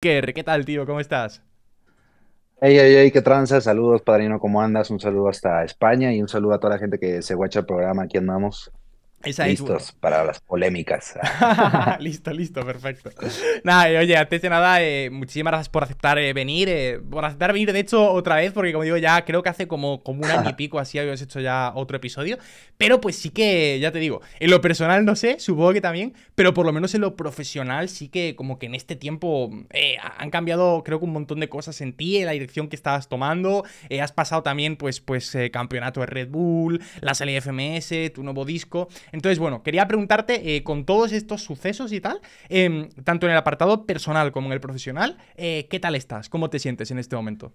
¿qué tal, tío? ¿Cómo estás? Hey, hey, hey, qué tranza. Saludos, padrino, ¿cómo andas? Un saludo hasta España y un saludo a toda la gente que se guacha el programa. Aquí andamos. Listos para las polémicas. listo, listo, perfecto. Nada, oye, antes de nada, eh, muchísimas gracias por aceptar eh, venir, eh, por aceptar venir, de hecho, otra vez, porque como digo, ya creo que hace como, como un año y pico así habíamos hecho ya otro episodio, pero pues sí que, ya te digo, en lo personal no sé, supongo que también, pero por lo menos en lo profesional sí que como que en este tiempo han cambiado creo que un montón de cosas en ti, en la dirección que estabas tomando, has pasado también pues, pues campeonato de Red Bull, la salida de FMS, tu nuevo disco... Entonces, bueno, quería preguntarte eh, con todos estos sucesos y tal, em, tanto en el apartado personal como en el profesional, eh, ¿qué tal estás? ¿Cómo te sientes en este momento?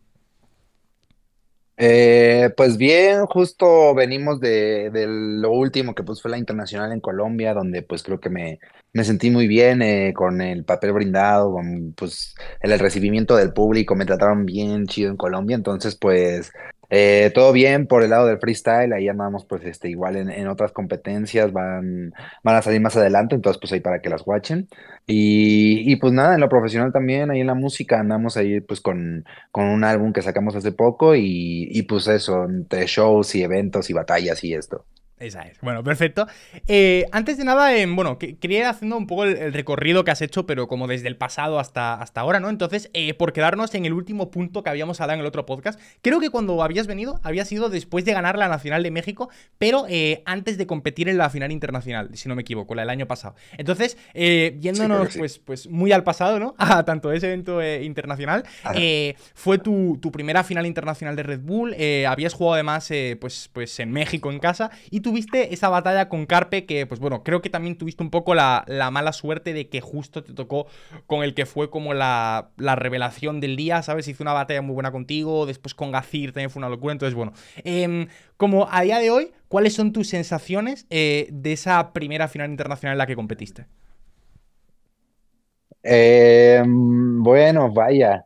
Eh, pues bien, justo venimos de, lo último que pues fue la internacional en Colombia, donde pues creo que me, sentí muy bien con el papel brindado, con pues el, recibimiento del público, me trataron bien chido en Colombia, entonces pues eh, todo bien por el lado del freestyle, ahí andamos pues este, igual en, otras competencias, van, van a salir más adelante, entonces pues ahí para que las watchen. Y, y, pues nada, en lo profesional también, ahí en la música andamos ahí pues con, un álbum que sacamos hace poco y, y pues eso, entre shows y eventos y batallas y esto. Esa es. Bueno, perfecto. Eh, antes de nada, em, bueno, quería ir haciendo un poco el, recorrido que has hecho, pero como desde el pasado hasta, hasta ahora, ¿no? Entonces, eh, por quedarnos en el último punto que habíamos hablado en el otro podcast, creo que cuando habías venido había sido después de ganar la Nacional de México, pero eh, antes de competir en la final internacional, si no me equivoco, la del año pasado. Entonces, yéndonos pues, pues muy al pasado, ¿no? A tanto ese evento internacional, fue tu, tu, primera final internacional de Red Bull, habías jugado además pues, pues en México, en casa, y tu tuviste esa batalla con Carpe que, pues bueno, creo que también tuviste un poco la, mala suerte de que justo te tocó con el que fue como la, revelación del día, ¿sabes? Hizo una batalla muy buena contigo, después con Gazir también fue una locura, entonces bueno. Em, como a día de hoy, ¿cuáles son tus sensaciones eh, de esa primera final internacional en la que competiste? Em, bueno, vaya.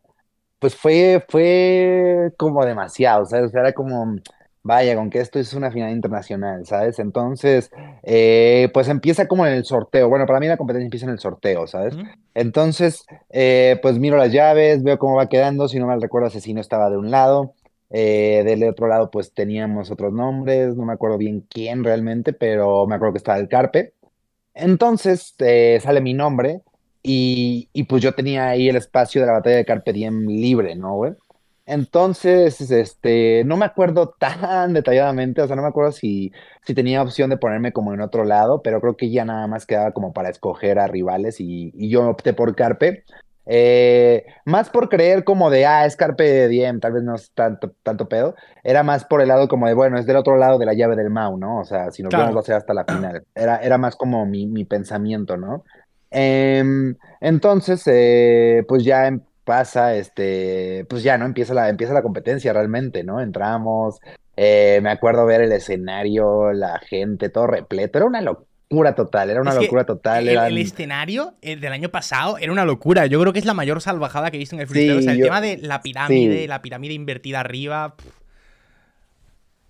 Pues fue, fue como demasiado, ¿sabes? O sea, era como vaya, con que esto es una final internacional, ¿sabes? Entonces, eh, pues empieza como en el sorteo. Bueno, para mí la competencia empieza en el sorteo, ¿sabes? Entonces, eh, pues miro las llaves, veo cómo va quedando. Si no mal recuerdo, Asesino estaba de un lado. Eh, del otro lado, pues teníamos otros nombres. No me acuerdo bien quién realmente, pero me acuerdo que estaba el Carpe. Entonces, sale mi nombre. Y, y, pues yo tenía ahí el espacio de la batalla de Carpe Diem libre, ¿no, güey? Entonces, este, no me acuerdo tan detalladamente, o sea, no me acuerdo si, si tenía opción de ponerme como en otro lado, pero creo que ya nada más quedaba como para escoger a rivales y, yo opté por Carpe. Eh, más por creer como de, ah, es Carpe Diem, tal vez no es tanto, tanto pedo, era más por el lado como de, bueno, es del otro lado de la llave del Mau, ¿no? O sea, si nos vamos a hasta la final. Era, era más como mi, pensamiento, ¿no? Em, entonces, eh, pues ya em, pasa, este, pues ya, ¿no? Empieza la, empieza la competencia realmente, ¿no? Entramos, eh, me acuerdo ver el escenario, la gente, todo repleto, era una locura total, era una locura total. El, el, escenario del año pasado era una locura, yo creo que es la mayor salvajada que he visto en el freestyle, o sea, el tema de la pirámide, la pirámide invertida arriba...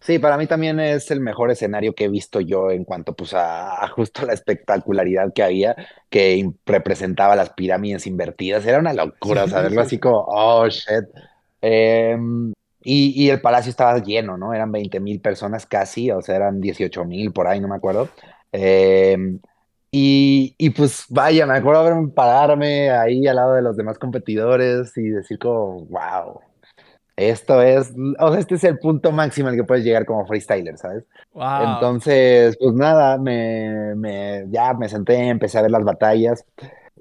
Sí, para mí también es el mejor escenario que he visto yo en cuanto pues, a, justo la espectacularidad que había, que representaba las pirámides invertidas. Era una locura saberlo así como, oh, shit. Em, y, el palacio estaba lleno, ¿no? Eran 20 mil personas casi, o sea, eran 18 mil por ahí, no me acuerdo. Em, y, pues vaya, me acuerdo verme pararme ahí al lado de los demás competidores y decir como, wow, esto es, o sea, este es el punto máximo al que puedes llegar como freestyler, ¿sabes? Entonces, pues nada, me, ya me senté, empecé a ver las batallas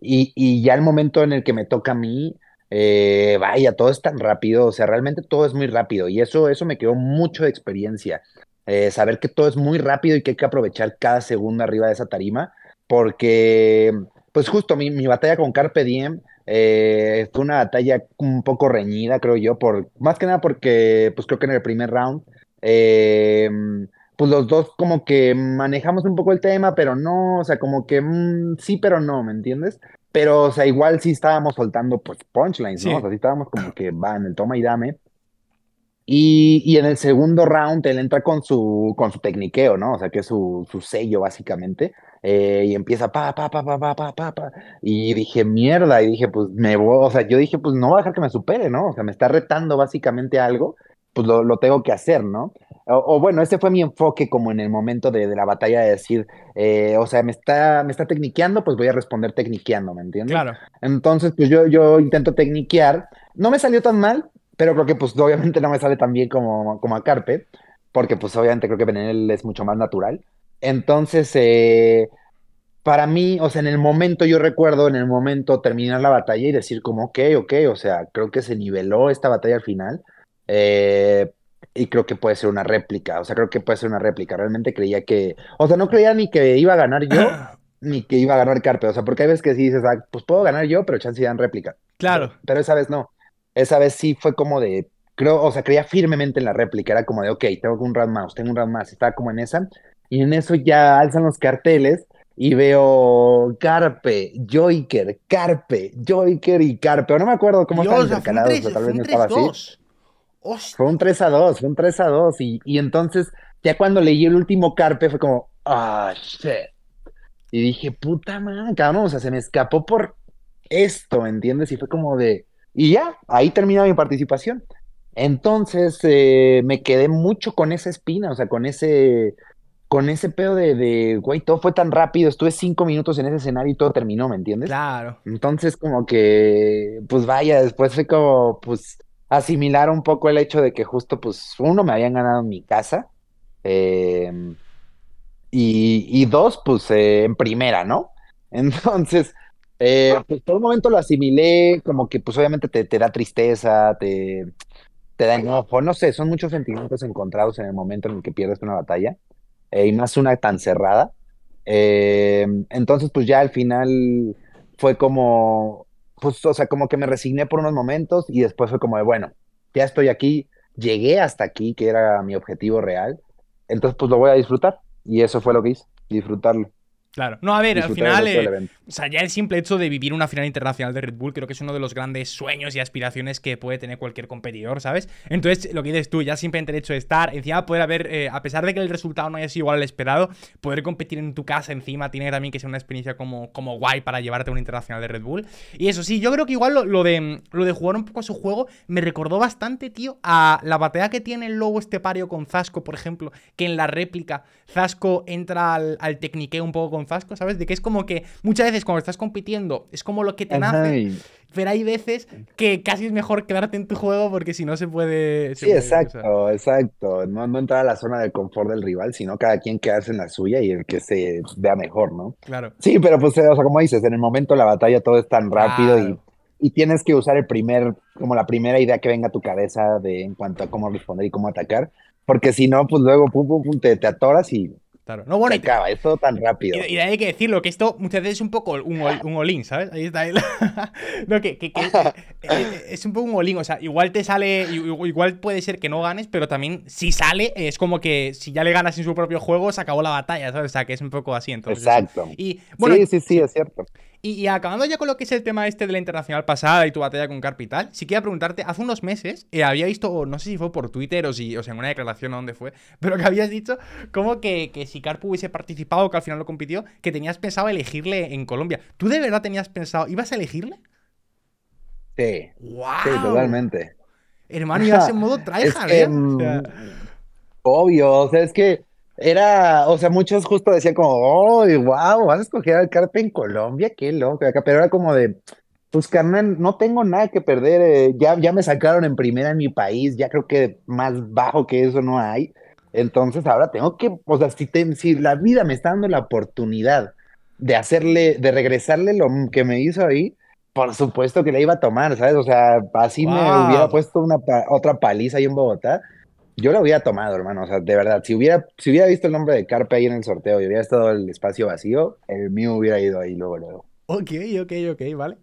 y, ya el momento en el que me toca a mí, eh, vaya, todo es tan rápido, o sea, realmente todo es muy rápido y eso, eso me quedó mucho de experiencia, eh, saber que todo es muy rápido y que hay que aprovechar cada segundo arriba de esa tarima, porque, pues justo mi, mi batalla con Carpe Diem, eh, fue una batalla un poco reñida, creo yo, por, más que nada porque, pues creo que en el primer round, eh, pues los dos como que manejamos un poco el tema, pero no, o sea, como que mm, sí, pero no, ¿me entiendes? Pero, o sea, igual sí estábamos soltando, pues, punchlines, ¿no? Sí. estábamos como que va, en el toma y dame. Y, y, en el segundo round él entra con su, con su tecniqueo, ¿no? O sea, que es su, su sello básicamente. Eh, y empieza pa, pa, pa, pa, pa, pa, pa, Y dije, mierda. Y dije, pues me voy. O sea, yo dije, pues no voy a dejar que me supere, ¿no? O sea, me está retando básicamente algo. Pues lo, lo tengo que hacer, ¿no? O, bueno, ese fue mi enfoque como en el momento de, de la batalla de decir, eh, o sea, me está, me está tecniqueando, pues voy a responder tecniqueando, ¿me entiendes? Claro. Entonces, pues yo, yo intento tecniquear. No me salió tan mal, pero creo que pues obviamente no me sale tan bien como, como a Carpe, porque pues obviamente creo que él es mucho más natural. Entonces, eh, para mí, o sea, en el momento yo recuerdo, en el momento terminar la batalla y decir como, ok, ok, o sea, creo que se niveló esta batalla al final. Eh, y creo que puede ser una réplica, o sea, creo que puede ser una réplica. Realmente creía que, o sea, no creía ni que iba a ganar yo, ni que iba a ganar Carpe, o sea, porque hay veces que sí dices, ah, pues puedo ganar yo, pero chance dan réplica. Claro. pero esa vez no. Esa vez sí fue como de, creo, o sea, creía firmemente en la réplica, era como de, ok, tengo un round más, tengo un round más, estaba como en esa. Y en eso ya alzan los carteles y veo Carpe, Joyker, Carpe, Joiker y Carpe. O no me acuerdo cómo Dios, estaban intercalados, tal vez no estaba así. Fue un 3 a 2, fue un 3 a 2. Y, y, entonces, ya cuando leí el último Carpe, fue como, ah, shit. Y dije, puta madre, cabrón, o sea, se me escapó por esto, ¿entiendes? Y fue como de, y ya, ahí termina mi participación. Entonces eh, me quedé mucho con esa espina, o sea, con ese, con ese pedo de, de, güey, todo fue tan rápido, estuve cinco minutos en ese escenario y todo terminó, ¿me entiendes? Claro. Entonces como que, pues vaya, después fue como, pues, asimilar un poco el hecho de que justo, pues, uno, me habían ganado en mi casa, em, y, dos, pues, eh, en primera, ¿no? Entonces eh, ah. pues por un momento lo asimilé, como que pues obviamente te, te da tristeza, te, te da enojo, no sé, son muchos sentimientos encontrados en el momento en el que pierdes una batalla, eh, y más una tan cerrada. Eh, entonces pues ya al final fue como, pues o sea, como que me resigné por unos momentos y después fue como de, bueno, ya estoy aquí, llegué hasta aquí, que era mi objetivo real, entonces pues lo voy a disfrutar, y eso fue lo que hice, disfrutarlo. Claro. No, a ver, al final. Eh, o sea, ya el simple hecho de vivir una final internacional de Red Bull creo que es uno de los grandes sueños y aspiraciones que puede tener cualquier competidor, ¿sabes? Entonces, lo que dices tú, ya siempre el hecho de estar, encima poder haber, eh, a pesar de que el resultado no haya sido igual al esperado, poder competir en tu casa encima tiene también que ser una experiencia como, como guay para llevarte a una internacional de Red Bull. Y eso sí, yo creo que igual lo, de, lo de jugar un poco a su juego me recordó bastante, tío, a la batalla que tiene el lobo este pario con Zasco, por ejemplo, que en la réplica Zasco entra al, al un poco con fasco, ¿sabes? De que es como que muchas veces cuando estás compitiendo es como lo que te nace, pero hay veces que casi es mejor quedarte en tu juego porque si no se puede... sí, exacto, exacto. No, no, entrar a la zona de confort del rival, sino cada quien quedarse en la suya y el que se vea mejor, ¿no? Claro. Sí, pero pues, eh, como dices, en el momento la batalla todo es tan rápido y tienes que usar el primer, como la primera idea que venga a tu cabeza de en cuanto a cómo responder y cómo atacar, porque si no, pues luego pum, pum, pum, te, atoras y Claro. No, bueno, acaba eso tan rápido. Y, hay que decirlo, que esto muchas veces es un poco un, un olín, ¿sabes? Ahí está. no, que, eh, eh, es, un poco un olín. O sea, igual te sale. Igual puede ser que no ganes, pero también si sale, es como que si ya le ganas en su propio juego, se acabó la batalla, ¿sabes? O sea, que es un poco así entonces. Exacto. Y, bueno, sí, sí, sí, es cierto. Y, acabando ya con lo que es el tema este de la internacional pasada y tu batalla con Carpital, sí quería preguntarte, hace unos meses eh, había visto, no sé si fue por Twitter o, si, o en una declaración o dónde fue, pero que habías dicho como que, si Carp hubiese participado, que al final lo compitió, que tenías pensado elegirle en Colombia. ¿Tú de verdad tenías pensado, ibas a elegirle? Sí. ¡Wow! Sí, totalmente. Hermano, ibas en modo tryhard, ¿eh? mm, Obvio, o sea, es que era, o sea, muchos justo decían como, oh, wow, vas a escoger al Carpe en Colombia, qué loco, pero era como de, pues carnal, no tengo nada que perder, eh, ya, ya me sacaron en primera en mi país, ya creo que más bajo que eso no hay, entonces ahora tengo que, o sea, si, si la vida me está dando la oportunidad de hacerle, de regresarle lo que me hizo ahí, por supuesto que la iba a tomar, ¿sabes? O sea, así me hubiera puesto una otra paliza ahí en Bogotá, yo lo hubiera tomado, hermano. O sea, de verdad, si hubiera, si hubiera visto el nombre de Carpe ahí en el sorteo y hubiera estado el espacio vacío, el mío hubiera ido ahí luego, luego. Ok, ok, ok, vale.